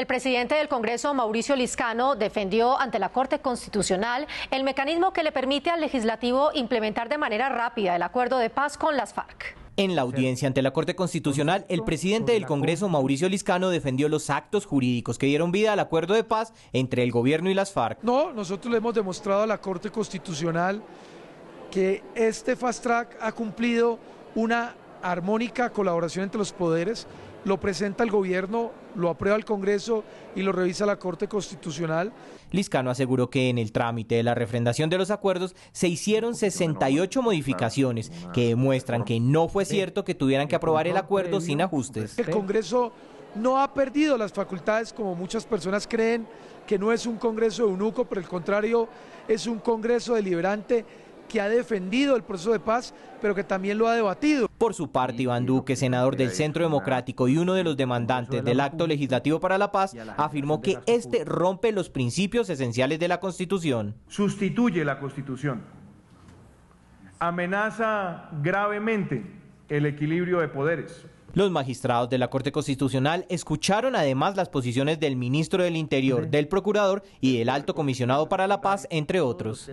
El presidente del Congreso, Mauricio Liscano, defendió ante la Corte Constitucional el mecanismo que le permite al legislativo implementar de manera rápida el acuerdo de paz con las FARC. En la audiencia ante la Corte Constitucional, el presidente del Congreso, Mauricio Liscano, defendió los actos jurídicos que dieron vida al acuerdo de paz entre el gobierno y las FARC. No, nosotros le hemos demostrado a la Corte Constitucional que este fast track ha cumplido una armónica colaboración entre los poderes, lo presenta el gobierno, lo aprueba el Congreso y lo revisa la Corte Constitucional. Liscano aseguró que en el trámite de la refrendación de los acuerdos se hicieron 68 modificaciones que demuestran que no fue cierto que tuvieran que aprobar el acuerdo sin ajustes. El Congreso no ha perdido las facultades como muchas personas creen, que no es un Congreso de unuco, por el contrario, es un Congreso deliberante que ha defendido el proceso de paz, pero que también lo ha debatido. Por su parte, Iván Duque, senador del Centro Democrático y uno de los demandantes del Acto Legislativo para la Paz, afirmó que este rompe los principios esenciales de la Constitución. Sustituye la Constitución. Amenaza gravemente el equilibrio de poderes. Los magistrados de la Corte Constitucional escucharon además las posiciones del ministro del Interior, del procurador y del alto comisionado para la paz, entre otros.